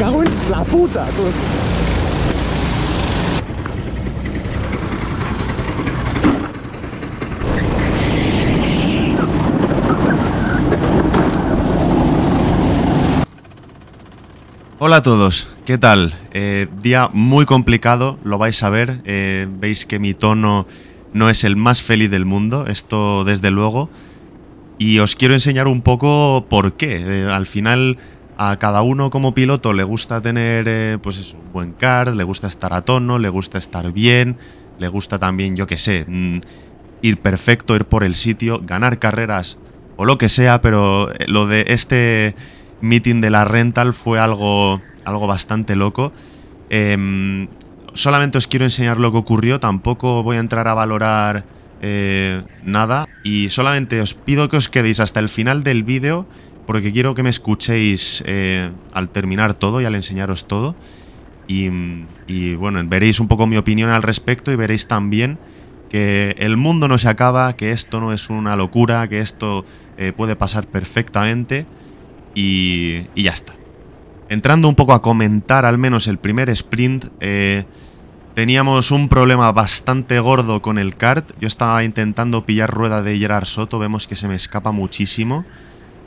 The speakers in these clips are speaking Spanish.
cago en la puta. Hola a todos, ¿qué tal? Eh, día muy complicado, lo vais a ver. Eh, veis que mi tono no es el más feliz del mundo, esto desde luego. Y os quiero enseñar un poco por qué. Eh, al final a cada uno como piloto le gusta tener eh, pues un buen card, le gusta estar a tono, le gusta estar bien, le gusta también, yo qué sé, mm, ir perfecto, ir por el sitio, ganar carreras o lo que sea, pero eh, lo de este meeting de la rental fue algo, algo bastante loco. Em, solamente os quiero enseñar lo que ocurrió, tampoco voy a entrar a valorar eh, nada y solamente os pido que os quedéis hasta el final del vídeo porque quiero que me escuchéis eh, al terminar todo y al enseñaros todo. Y, bueno, veréis un poco mi opinión al respecto y veréis también que el mundo no se acaba, que esto no es una locura, que esto eh, puede pasar perfectamente y, ya está. Entrando un poco a comentar al menos el primer sprint, eh, teníamos un problema bastante gordo con el kart. Yo estaba intentando pillar rueda de Gerard Soto, vemos que se me escapa muchísimo.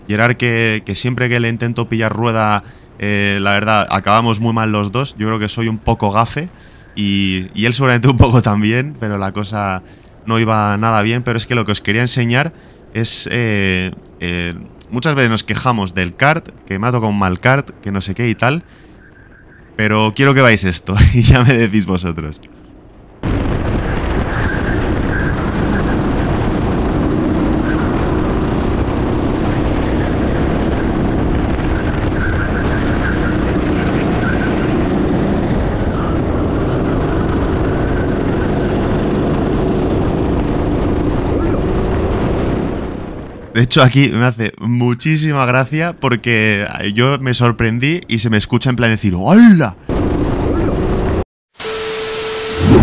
Gerard que, que siempre que le intento pillar rueda, eh, la verdad, acabamos muy mal los dos. Yo creo que soy un poco gafe y, él seguramente un poco también, pero la cosa no iba nada bien. Pero es que lo que os quería enseñar es... Eh, eh, muchas veces nos quejamos del kart, que me ha tocado un mal kart, que no sé qué y tal. Pero quiero que veáis esto y ya me decís vosotros. De hecho, aquí me hace muchísima gracia porque eh, yo me sorprendí y se me escucha en plan decir ¡Hola!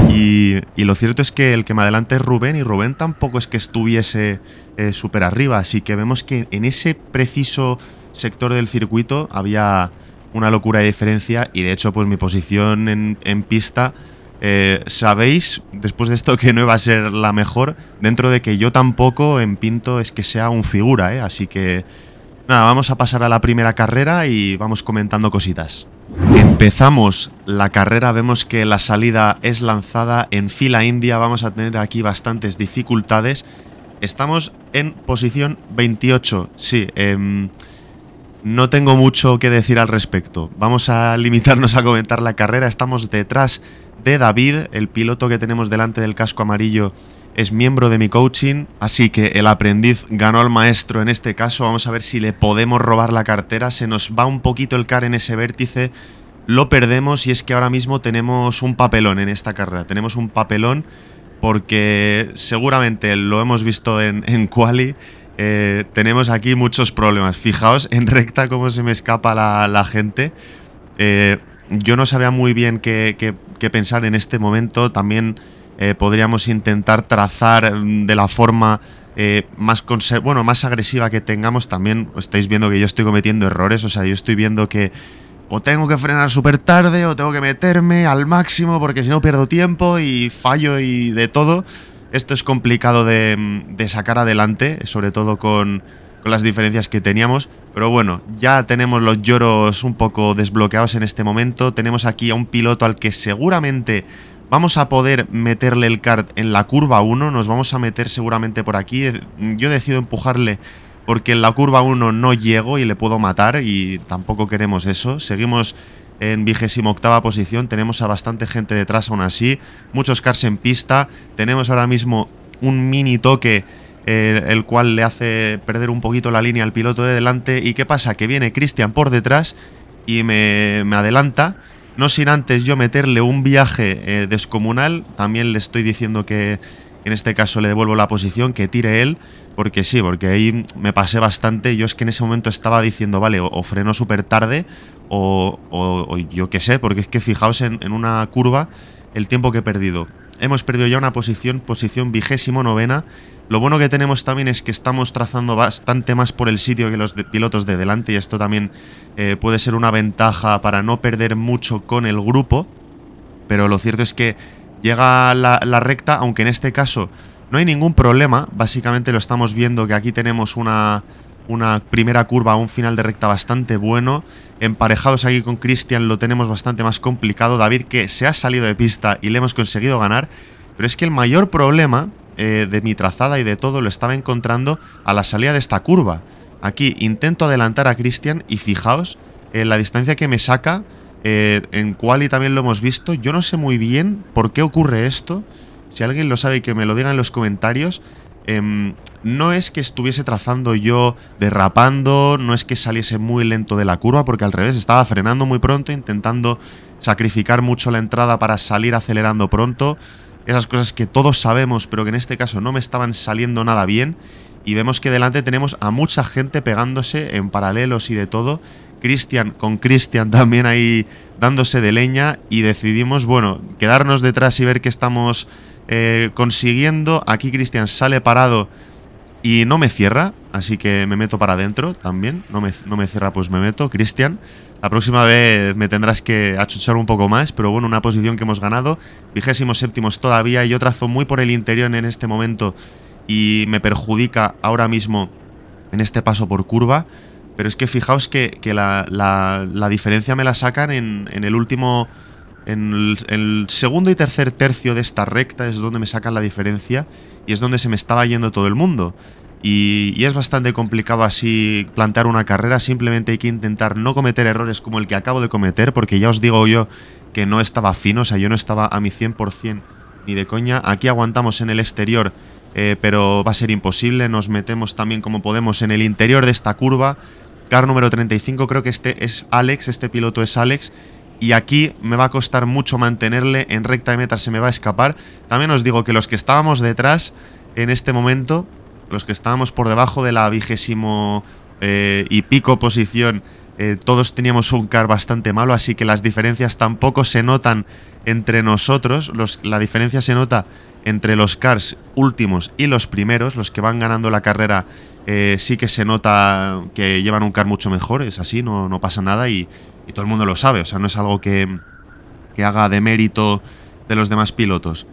Y, lo cierto es que el que me adelanta es Rubén y Rubén tampoco es que estuviese eh, súper arriba, así que vemos que en ese preciso sector del circuito había una locura de diferencia y de hecho pues mi posición en pista eh, Sabéis, después de esto, que no va a ser la mejor, dentro de que yo tampoco en Pinto es que sea un figura, ¿eh? Así que, nada, vamos a pasar a la primera carrera y vamos comentando cositas. Empezamos la carrera, vemos que la salida es lanzada en fila india, vamos a tener aquí bastantes dificultades. Estamos en posición 28, sí, em, no tengo mucho que decir al respecto. Vamos a limitarnos a comentar la carrera, estamos detrás de David, el piloto que tenemos delante del casco amarillo es miembro de mi coaching, así que el aprendiz ganó al maestro en este caso. Vamos a ver si le podemos robar la cartera. Se nos va un poquito el car en ese vértice, lo perdemos y es que ahora mismo tenemos un papelón en esta carrera. Tenemos un papelón porque seguramente lo hemos visto en, en Quali. Eh, tenemos aquí muchos problemas. Fijaos en recta cómo se me escapa la, gente. Eh, yo no sabía muy bien qué, pensar en este momento. También eh, podríamos intentar trazar mm, de la forma eh, más, bueno, más agresiva que tengamos. También estáis viendo que yo estoy cometiendo errores. O sea, yo estoy viendo que o tengo que frenar súper tarde o tengo que meterme al máximo porque si no pierdo tiempo y fallo y de todo. Esto es complicado de mm, sacar adelante, sobre todo con con las diferencias que teníamos. Pero bueno, ya tenemos los lloros un poco desbloqueados en este momento. Tenemos aquí a un piloto al que seguramente vamos a poder meterle el kart en la curva 1. Nos vamos a meter seguramente por aquí. Yo decido empujarle porque en la curva 1 no llego y le puedo matar y tampoco queremos eso. Seguimos en vigésimo octava posición, tenemos a bastante gente detrás aún así, muchos cars en pista, tenemos ahora mismo un mini toque eh, el cual le hace perder un poquito la línea al piloto de delante. ¿Y qué pasa? Que viene Cristian por detrás y me, adelanta. No sin antes yo meterle un viaje eh, descomunal. También le estoy diciendo que en este caso le devuelvo la posición, que tire él. Porque sí, porque ahí me pasé bastante. Yo es que en ese momento estaba diciendo, vale, o, freno súper tarde o, yo qué sé. Porque es que fijaos en una curva el tiempo que he perdido hemos perdido ya una posición, posición vigésimo novena. Lo bueno que tenemos también es que estamos trazando bastante más por el sitio que los pilotos de delante y esto también eh, puede ser una ventaja para no perder mucho con el grupo. Pero lo cierto es que llega la recta, aunque en este caso no hay ningún problema. Básicamente lo estamos viendo que aquí tenemos una una primera curva, un final de recta bastante bueno. Emparejados aquí con Cristian lo tenemos bastante más complicado. David que se ha salido de pista y le hemos conseguido ganar. Pero es que el mayor problema eh, de mi trazada y de todo lo estaba encontrando a la salida de esta curva. Aquí intento adelantar a Cristian y fijaos en eh, la distancia que me saca. Eh, en Quali también lo hemos visto. Yo no sé muy bien por qué ocurre esto. Si alguien lo sabe y que me lo diga en los comentarios. Em, no es que estuviese trazando yo derrapando, no es que saliese muy lento de la curva, porque al revés, estaba frenando muy pronto, intentando sacrificar mucho la entrada para salir acelerando pronto. Esas cosas que todos sabemos, pero que en este caso no me estaban saliendo nada bien. Y vemos que delante tenemos a mucha gente pegándose en paralelos y de todo. Cristian con Cristian también ahí dándose de leña. Y decidimos, bueno, quedarnos detrás y ver que estamos eh, consiguiendo. Aquí Cristian sale parado y no me cierra, así que me meto para adentro también. No me, no me cierra, pues me meto. Cristian, la próxima vez me tendrás que achuchar un poco más, pero bueno, una posición que hemos ganado. Vigésimos séptimos todavía y yo trazo muy por el interior en este momento y me perjudica ahora mismo en este paso por curva. Pero es que fijaos que, la, diferencia me la sacan en, en el último en el, segundo y tercer tercio de esta recta es donde me saca la diferencia y es donde se me estaba yendo todo el mundo. Y, es bastante complicado así plantear una carrera, simplemente hay que intentar no cometer errores como el que acabo de cometer, porque ya os digo yo que no estaba fino, o sea, yo no estaba a mi 100% ni de coña. Aquí aguantamos en el exterior, eh, pero va a ser imposible, nos metemos también como podemos en el interior de esta curva. Car número 35, creo que este es Alex, este piloto es Alex, y aquí me va a costar mucho mantenerle, en recta de meta se me va a escapar. También os digo que los que estábamos detrás en este momento, los que estábamos por debajo de la vigésimo eh, y pico posición, eh, todos teníamos un car bastante malo, así que las diferencias tampoco se notan entre nosotros, los, la diferencia se nota entre los cars últimos y los primeros, los que van ganando la carrera eh, sí que se nota que llevan un car mucho mejor, es así, no, no pasa nada y y todo el mundo lo sabe, o sea, no es algo que, haga de mérito de los demás pilotos.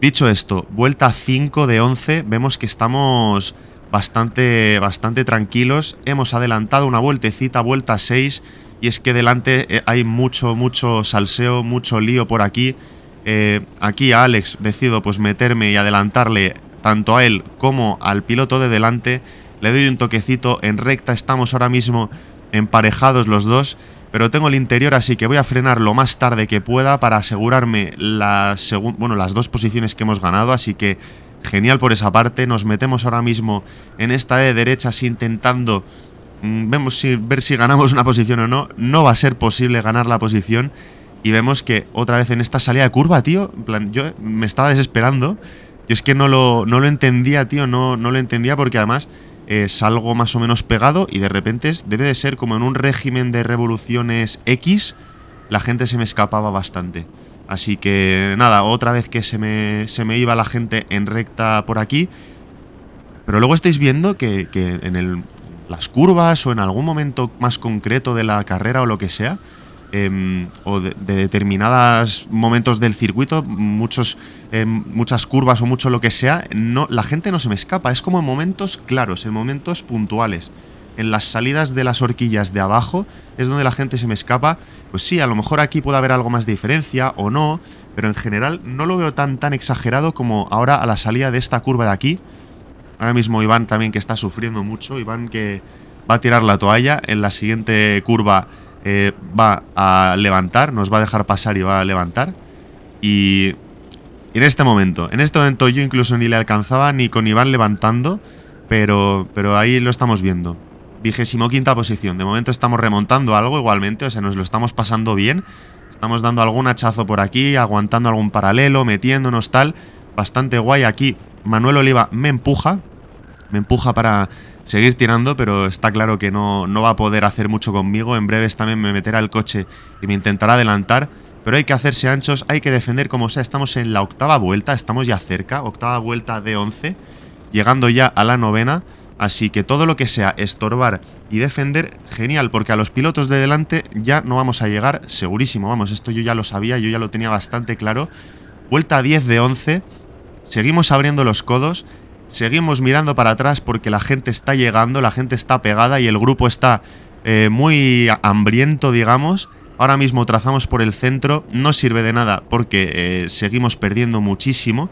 Dicho esto, vuelta 5 de 11, vemos que estamos bastante, bastante tranquilos, hemos adelantado una vueltecita, vuelta 6, y es que delante eh, hay mucho, mucho salseo, mucho lío por aquí. Eh, aquí a Alex decido pues meterme y adelantarle tanto a él como al piloto de delante. Le doy un toquecito en recta, estamos ahora mismo emparejados los dos pero tengo el interior así que voy a frenar lo más tarde que pueda para asegurarme las, bueno, las dos posiciones que hemos ganado, así que genial por esa parte, nos metemos ahora mismo en esta de derechas intentando mm, vemos ver si ganamos una posición o no, no va a ser posible ganar la posición y vemos que otra vez en esta salida de curva, tío, en plan, yo me estaba desesperando, yo es que no lo, no lo entendía, tío, no, no lo entendía porque además es algo más o menos pegado y de repente debe de ser como en un régimen de revoluciones X, la gente se me escapaba bastante. Así que nada, otra vez que se me, se me iba la gente en recta por aquí. Pero luego estáis viendo que, que en el, las curvas o en algún momento más concreto de la carrera o lo que sea, Em, o de, determinados momentos del circuito, muchos, em, muchas curvas o mucho lo que sea, no, la gente no se me escapa. Es como en momentos claros, en momentos puntuales. En las salidas de las horquillas de abajo es donde la gente se me escapa. Pues sí, a lo mejor aquí puede haber algo más de diferencia o no, pero en general no lo veo tan, tan exagerado como ahora a la salida de esta curva de aquí. Ahora mismo Iván también que está sufriendo mucho, Iván que va a tirar la toalla en la siguiente curva eh, va a levantar, nos va a dejar pasar y va a levantar. Y en este momento, en este momento yo incluso ni le alcanzaba ni con Iván levantando, pero, pero ahí lo estamos viendo. Vigésimo quinta posición. De momento estamos remontando algo igualmente, o sea, nos lo estamos pasando bien. Estamos dando algún hachazo por aquí, aguantando algún paralelo, metiéndonos tal. Bastante guay aquí. Manuel Oliva me empuja. Me empuja para seguir tirando, pero está claro que no, no va a poder hacer mucho conmigo. En breves también me meterá el coche y me intentará adelantar. Pero hay que hacerse anchos, hay que defender como sea. Estamos en la octava vuelta, estamos ya cerca. Octava vuelta de 11, llegando ya a la novena. Así que todo lo que sea estorbar y defender, genial, porque a los pilotos de delante ya no vamos a llegar, segurísimo, vamos, esto yo ya lo sabía, yo ya lo tenía bastante claro. Vuelta 10 de 11, seguimos abriendo los codos, Seguimos mirando para atrás porque la gente está llegando, la gente está pegada y el grupo está eh, muy hambriento, digamos. Ahora mismo trazamos por el centro, no sirve de nada porque eh, seguimos perdiendo muchísimo.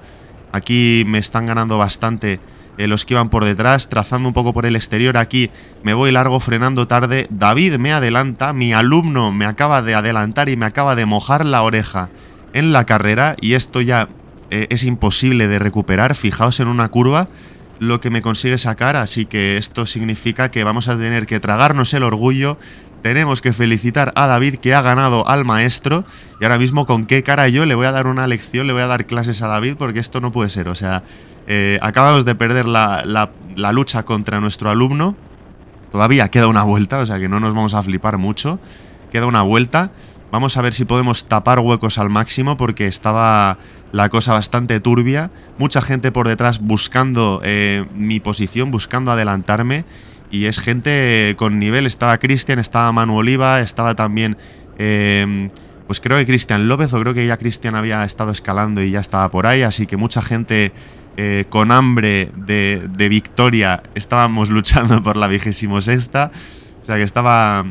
Aquí me están ganando bastante eh, los que iban por detrás, trazando un poco por el exterior aquí, me voy largo frenando tarde, David me adelanta, mi alumno me acaba de adelantar y me acaba de mojar la oreja en la carrera y esto ya eh, es imposible de recuperar. Fijaos en una curva lo que me consigue sacar, así que esto significa que vamos a tener que tragarnos el orgullo. Tenemos que felicitar a David que ha ganado al maestro. Y ahora mismo, ¿con qué cara yo le voy a dar una lección? Le voy a dar clases a David porque esto no puede ser. O sea, eh, acabamos de perder la, la lucha contra nuestro alumno. Todavía queda una vuelta, o sea que no nos vamos a flipar mucho. Queda una vuelta. Vamos a ver si podemos tapar huecos al máximo porque estaba la cosa bastante turbia. Mucha gente por detrás buscando eh, mi posición, buscando adelantarme. Y es gente con nivel. Estaba Cristian, estaba Manu Oliva, estaba también... Eh, pues creo que Cristian López o creo que ya Cristian había estado escalando y ya estaba por ahí. Así que mucha gente eh, con hambre de, victoria estábamos luchando por la vigésimo sexta. O sea que estaba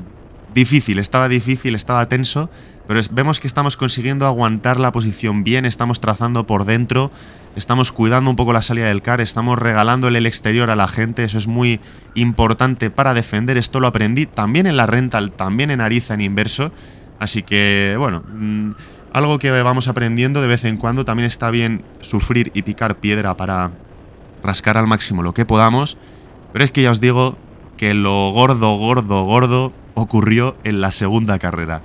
difícil, estaba difícil, estaba tenso, pero vemos que estamos consiguiendo aguantar la posición bien, estamos trazando por dentro, estamos cuidando un poco la salida del car, estamos regalándole el exterior a la gente, eso es muy importante para defender, esto lo aprendí también en la rental, también en Ariza en inverso, así que bueno, mm, algo que vamos aprendiendo de vez en cuando, también está bien sufrir y picar piedra para rascar al máximo lo que podamos, pero es que ya os digo que lo gordo, gordo, gordo ocurrió en la segunda carrera.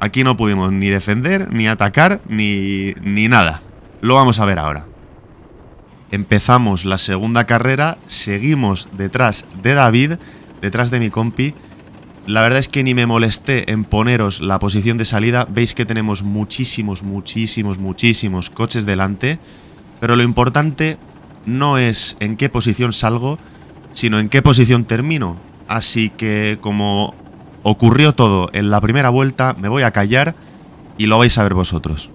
Aquí no pudimos ni defender, ni atacar, ni, nada. Lo vamos a ver ahora. Empezamos la segunda carrera, seguimos detrás de David, detrás de mi compi. La verdad es que ni me molesté en poneros la posición de salida. Veis que tenemos muchísimos, muchísimos, muchísimos coches delante. Pero lo importante no es en qué posición salgo, sino en qué posición termino. Así que como Ocurrió todo en la primera vuelta, me voy a callar y lo vais a ver vosotros.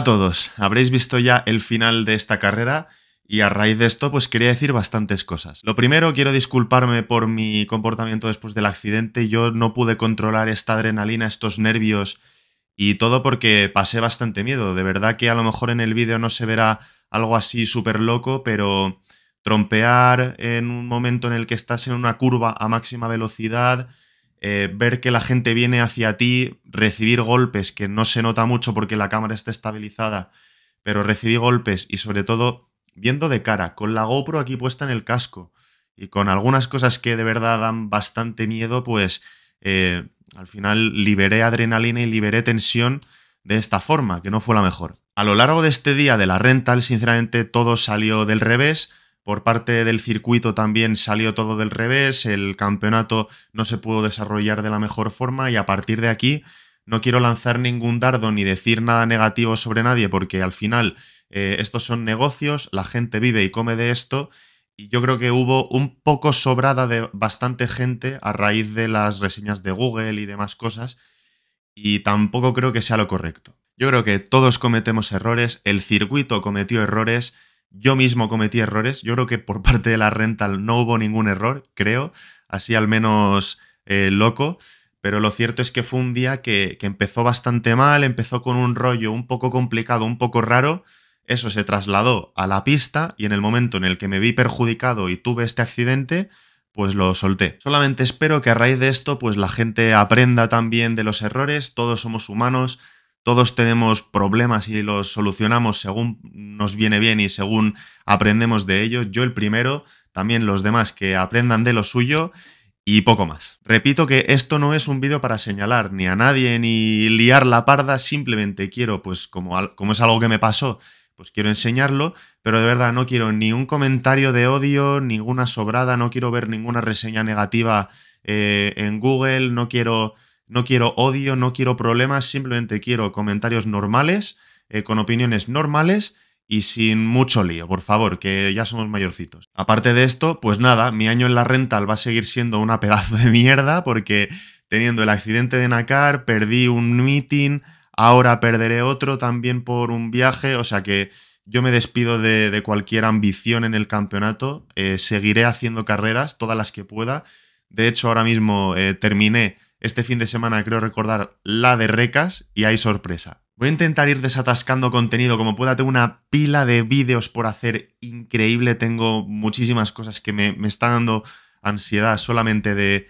a todos. Habréis visto ya el final de esta carrera y a raíz de esto pues quería decir bastantes cosas. Lo primero, quiero disculparme por mi comportamiento después del accidente. Yo no pude controlar esta adrenalina, estos nervios y todo porque pasé bastante miedo. De verdad que a lo mejor en el vídeo no se verá algo así súper loco, pero trompear en un momento en el que estás en una curva a máxima velocidad eh, ver que la gente viene hacia ti, recibir golpes que no se nota mucho porque la cámara está estabilizada, pero recibí golpes y sobre todo viendo de cara, con la GoPro aquí puesta en el casco y con algunas cosas que de verdad dan bastante miedo, pues eh, al final liberé adrenalina y liberé tensión de esta forma, que no fue la mejor. A lo largo de este día de la rental, sinceramente, todo salió del revés. Por parte del circuito también salió todo del revés, el campeonato no se pudo desarrollar de la mejor forma y a partir de aquí no quiero lanzar ningún dardo ni decir nada negativo sobre nadie porque al final eh, estos son negocios, la gente vive y come de esto y yo creo que hubo un poco sobrada de bastante gente a raíz de las reseñas de Google y demás cosas y tampoco creo que sea lo correcto. Yo creo que todos cometemos errores, el circuito cometió errores, yo mismo cometí errores. Yo creo que por parte de la rental no hubo ningún error, creo. Así al menos eh, loco. Pero lo cierto es que fue un día que, que empezó bastante mal, empezó con un rollo un poco complicado, un poco raro. Eso se trasladó a la pista y en el momento en el que me vi perjudicado y tuve este accidente, pues lo solté. Solamente espero que a raíz de esto, pues la gente aprenda también de los errores, todos somos humanos, todos tenemos problemas y los solucionamos según nos viene bien y según aprendemos de ellos. Yo el primero, también los demás que aprendan de lo suyo y poco más. Repito que esto no es un vídeo para señalar ni a nadie ni liar la parda, simplemente quiero, pues como, como es algo que me pasó, pues quiero enseñarlo, pero de verdad no quiero ni un comentario de odio, ninguna sobrada, no quiero ver ninguna reseña negativa eh, en Google, no quiero no quiero odio, no quiero problemas, simplemente quiero comentarios normales, eh, con opiniones normales y sin mucho lío, por favor, que ya somos mayorcitos. Aparte de esto, pues nada, mi año en la rental va a seguir siendo una pedazo de mierda porque teniendo el accidente de Nacar perdí un meeting, ahora perderé otro también por un viaje, o sea que yo me despido de, cualquier ambición en el campeonato, eh, seguiré haciendo carreras, todas las que pueda. De hecho, ahora mismo eh, terminé este fin de semana creo recordar la de recas y hay sorpresa. Voy a intentar ir desatascando contenido como pueda. Tengo una pila de vídeos por hacer increíble. Tengo muchísimas cosas que me, me está dando ansiedad solamente de,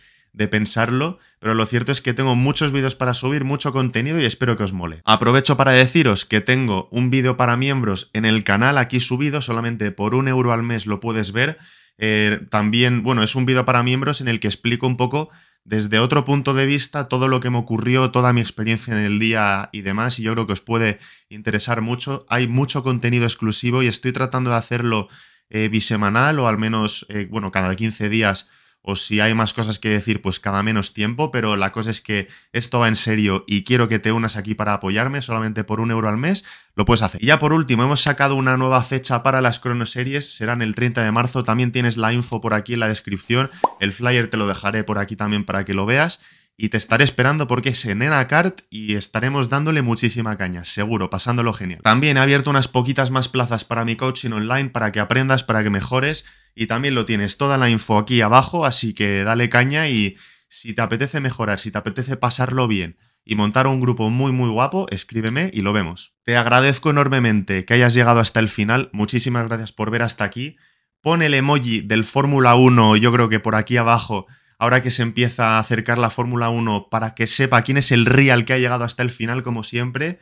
pensarlo, pero lo cierto es que tengo muchos vídeos para subir, mucho contenido y espero que os mole. Aprovecho para deciros que tengo un vídeo para miembros en el canal aquí subido, solamente por un euro al mes lo puedes ver. Eh, también, bueno, es un vídeo para miembros en el que explico un poco desde otro punto de vista todo lo que me ocurrió, toda mi experiencia en el día y demás, y yo creo que os puede interesar mucho. Hay mucho contenido exclusivo y estoy tratando de hacerlo eh, bisemanal o al menos, eh, bueno, cada 15 días o si hay más cosas que decir, pues cada menos tiempo, pero la cosa es que esto va en serio y quiero que te unas aquí para apoyarme solamente por un euro al mes, lo puedes hacer. Y ya por último, hemos sacado una nueva fecha para las cronoseries, serán el 30 de marzo, también tienes la info por aquí en la descripción, el flyer te lo dejaré por aquí también para que lo veas. Y te estaré esperando porque es en Enacart y estaremos dándole muchísima caña, seguro, pasándolo genial. También he abierto unas poquitas más plazas para mi coaching online para que aprendas, para que mejores y también lo tienes toda la info aquí abajo, así que dale caña y si te apetece mejorar, si te apetece pasarlo bien y montar un grupo muy muy guapo, escríbeme y lo vemos. Te agradezco enormemente que hayas llegado hasta el final, muchísimas gracias por ver hasta aquí. Pon el emoji del Fórmula 1, yo creo que por aquí abajo, ahora que se empieza a acercar la Fórmula 1, para que sepa quién es el real que ha llegado hasta el final como siempre.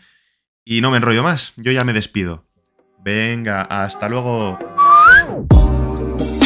Y no me enrollo más, yo ya me despido. Venga, hasta luego. Thank you.